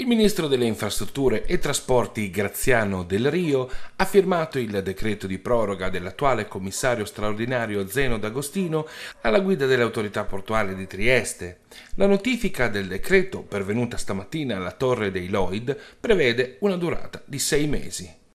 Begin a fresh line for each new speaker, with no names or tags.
Il ministro delle Infrastrutture e Trasporti Graziano Del Rio ha firmato il decreto di proroga dell'attuale commissario straordinario Zeno D'Agostino alla guida dell'autorità portuale di Trieste. La notifica del decreto, pervenuta stamattina alla Torre dei Lloyd, prevede una durata di sei mesi.